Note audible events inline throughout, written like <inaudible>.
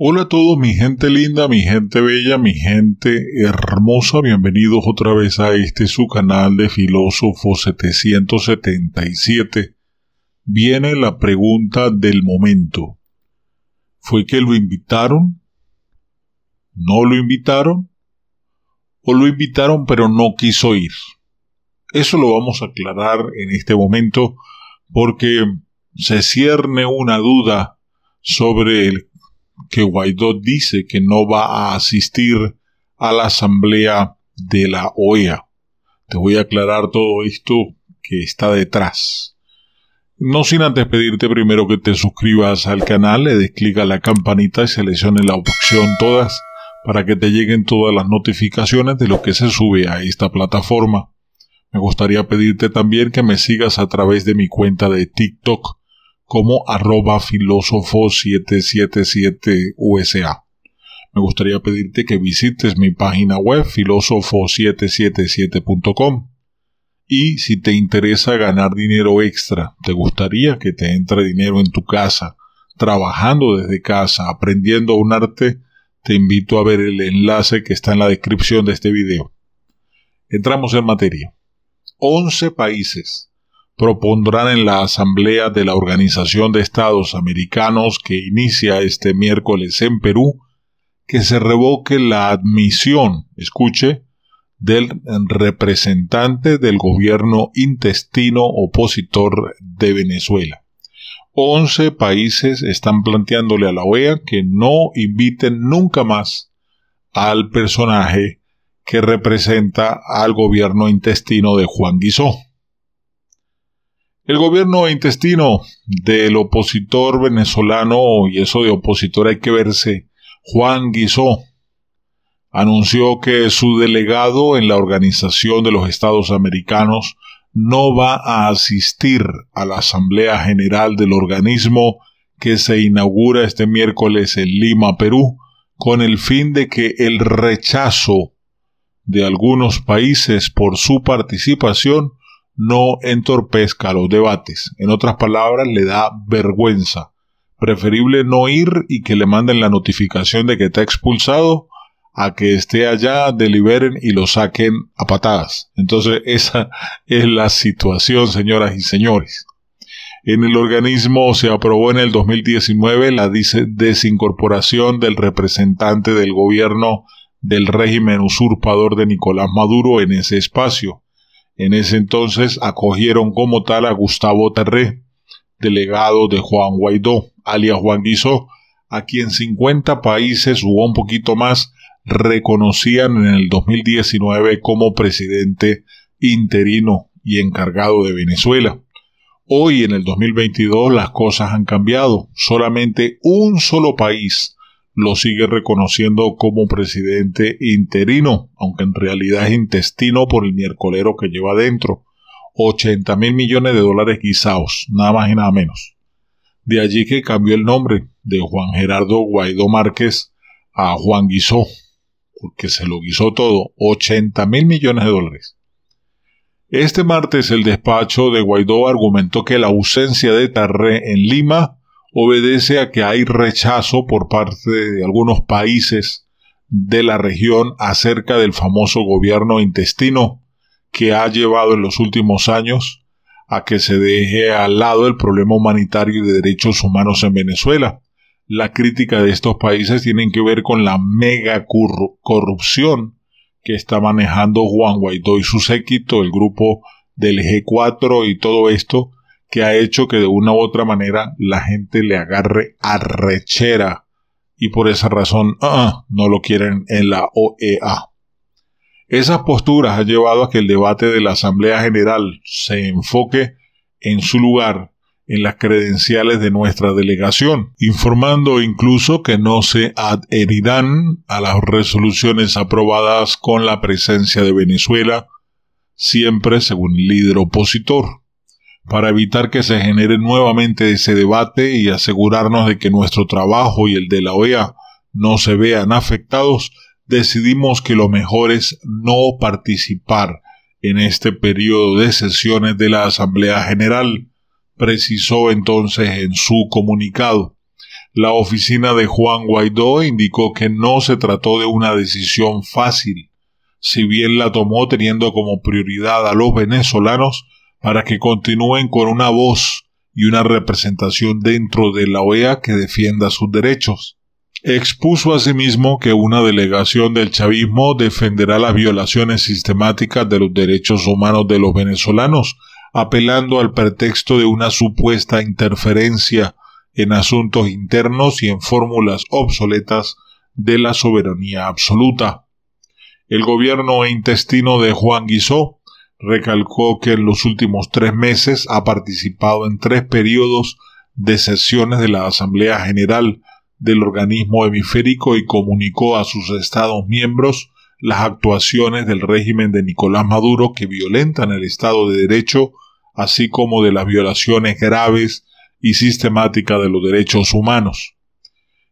Hola a todos, mi gente linda, mi gente bella, mi gente hermosa. Bienvenidos otra vez a este su canal de Filósofo 777. Viene la pregunta del momento. ¿Fue que lo invitaron? ¿No lo invitaron? ¿O lo invitaron pero no quiso ir? Eso lo vamos a aclarar en este momento porque se cierne una duda sobre el que Guaidó dice que no va a asistir a la asamblea de la OEA. Te voy a aclarar todo esto que está detrás. No sin antes pedirte primero que te suscribas al canal, le des clic a la campanita y seleccione la opción todas para que te lleguen todas las notificaciones de lo que se sube a esta plataforma. Me gustaría pedirte también que me sigas a través de mi cuenta de TikTok, como arroba filósofo777usa. Me gustaría pedirte que visites mi página web filósofo777.com. Y si te interesa ganar dinero extra, te gustaría que te entre dinero en tu casa, trabajando desde casa, aprendiendo un arte, te invito a ver el enlace que está en la descripción de este video. Entramos en materia. 11 países propondrán en la Asamblea de la Organización de Estados Americanos que inicia este miércoles en Perú que se revoque la admisión, escuche, del representante del gobierno intestino opositor de Venezuela. Once países están planteándole a la OEA que no inviten nunca más al personaje que representa al gobierno intestino de Juan guizó el gobierno intestino del opositor venezolano, y eso de opositor hay que verse, Juan Guisó, anunció que su delegado en la Organización de los Estados Americanos no va a asistir a la Asamblea General del organismo que se inaugura este miércoles en Lima, Perú, con el fin de que el rechazo de algunos países por su participación no entorpezca los debates. En otras palabras, le da vergüenza. Preferible no ir y que le manden la notificación de que está expulsado a que esté allá, deliberen y lo saquen a patadas. Entonces, <laughs> esa es la situación, señoras y señores. En el organismo se aprobó en el 2019 la desincorporación del representante del gobierno del régimen usurpador de Nicolás Maduro en ese espacio. En ese entonces acogieron como tal a Gustavo Terré, delegado de Juan Guaidó, alias Juan Guizó, a quien 50 países hubo un poquito más reconocían en el 2019 como presidente interino y encargado de Venezuela. Hoy en el 2022 las cosas han cambiado. Solamente un solo país lo sigue reconociendo como presidente interino, aunque en realidad es intestino por el miércolero que lleva adentro. 80 mil millones de dólares guisados, nada más y nada menos. De allí que cambió el nombre de Juan Gerardo Guaidó Márquez a Juan Guisó, porque se lo guisó todo, 80 mil millones de dólares. Este martes el despacho de Guaidó argumentó que la ausencia de Tarré en Lima obedece a que hay rechazo por parte de algunos países de la región acerca del famoso gobierno intestino que ha llevado en los últimos años a que se deje al lado el problema humanitario y de derechos humanos en Venezuela. La crítica de estos países tienen que ver con la mega corrupción que está manejando Juan Guaidó y su séquito, el grupo del G4 y todo esto, que ha hecho que de una u otra manera la gente le agarre arrechera y por esa razón uh, uh, no lo quieren en la OEA. Esas posturas han llevado a que el debate de la Asamblea General se enfoque en su lugar en las credenciales de nuestra delegación, informando incluso que no se adherirán a las resoluciones aprobadas con la presencia de Venezuela, siempre según el líder opositor para evitar que se genere nuevamente ese debate y asegurarnos de que nuestro trabajo y el de la OEA no se vean afectados, decidimos que lo mejor es no participar en este periodo de sesiones de la Asamblea General, precisó entonces en su comunicado. La oficina de Juan Guaidó indicó que no se trató de una decisión fácil, si bien la tomó teniendo como prioridad a los venezolanos, para que continúen con una voz y una representación dentro de la OEA que defienda sus derechos. Expuso asimismo que una delegación del chavismo defenderá las violaciones sistemáticas de los derechos humanos de los venezolanos, apelando al pretexto de una supuesta interferencia en asuntos internos y en fórmulas obsoletas de la soberanía absoluta. El gobierno e intestino de Juan Guisó recalcó que en los últimos tres meses ha participado en tres periodos de sesiones de la Asamblea General del organismo hemisférico y comunicó a sus Estados miembros las actuaciones del régimen de Nicolás Maduro que violentan el Estado de Derecho, así como de las violaciones graves y sistemáticas de los derechos humanos.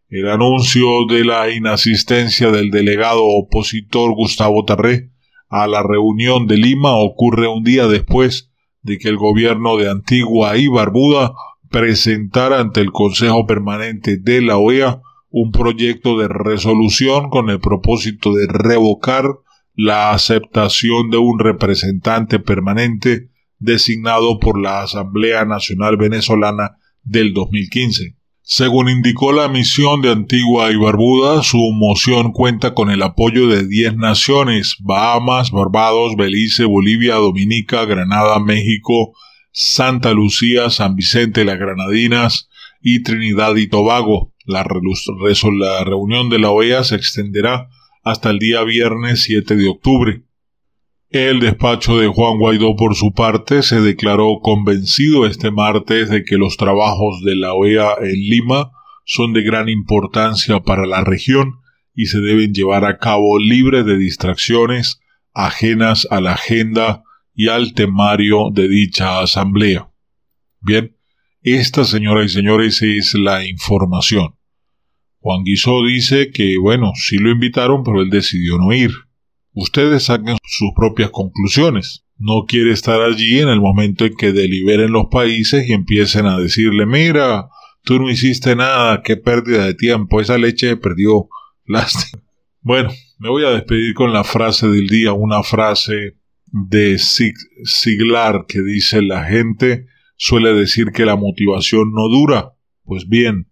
El anuncio de la inasistencia del delegado opositor Gustavo Tarré a la reunión de Lima ocurre un día después de que el gobierno de Antigua y Barbuda presentara ante el Consejo Permanente de la OEA un proyecto de resolución con el propósito de revocar la aceptación de un representante permanente designado por la Asamblea Nacional Venezolana del 2015. Según indicó la misión de Antigua y Barbuda, su moción cuenta con el apoyo de 10 naciones, Bahamas, Barbados, Belice, Bolivia, Dominica, Granada, México, Santa Lucía, San Vicente, las Granadinas y Trinidad y Tobago. La, la reunión de la OEA se extenderá hasta el día viernes 7 de octubre. El despacho de Juan Guaidó, por su parte, se declaró convencido este martes de que los trabajos de la OEA en Lima son de gran importancia para la región y se deben llevar a cabo libres de distracciones ajenas a la agenda y al temario de dicha asamblea. Bien, esta, señoras y señores, es la información. Juan Guisó dice que, bueno, sí lo invitaron, pero él decidió no ir. Ustedes saquen sus propias conclusiones. No quiere estar allí en el momento en que deliberen los países y empiecen a decirle, mira, tú no hiciste nada, qué pérdida de tiempo, esa leche perdió. <laughs> Lástima. Bueno, me voy a despedir con la frase del día, una frase de Siglar que dice la gente suele decir que la motivación no dura. Pues bien,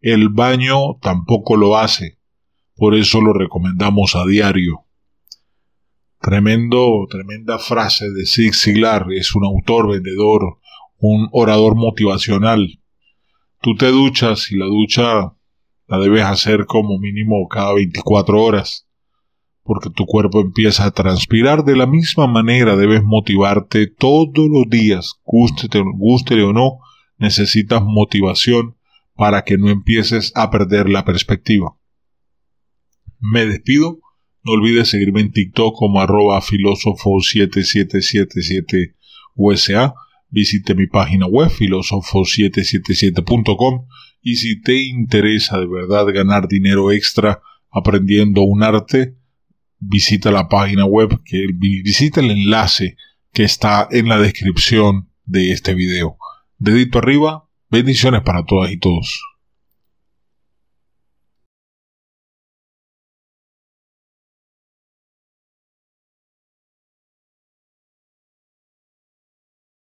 el baño tampoco lo hace. Por eso lo recomendamos a diario. Tremendo, tremenda frase de Zig Ziglar. Es un autor, vendedor, un orador motivacional. Tú te duchas y la ducha la debes hacer como mínimo cada 24 horas, porque tu cuerpo empieza a transpirar. De la misma manera debes motivarte todos los días, guste o no, necesitas motivación para que no empieces a perder la perspectiva. Me despido no olvides seguirme en TikTok como arroba filósofo 7777 USA. Visite mi página web filósofo777.com y si te interesa de verdad ganar dinero extra aprendiendo un arte, visita la página web, que, visita el enlace que está en la descripción de este video. Dedito arriba, bendiciones para todas y todos.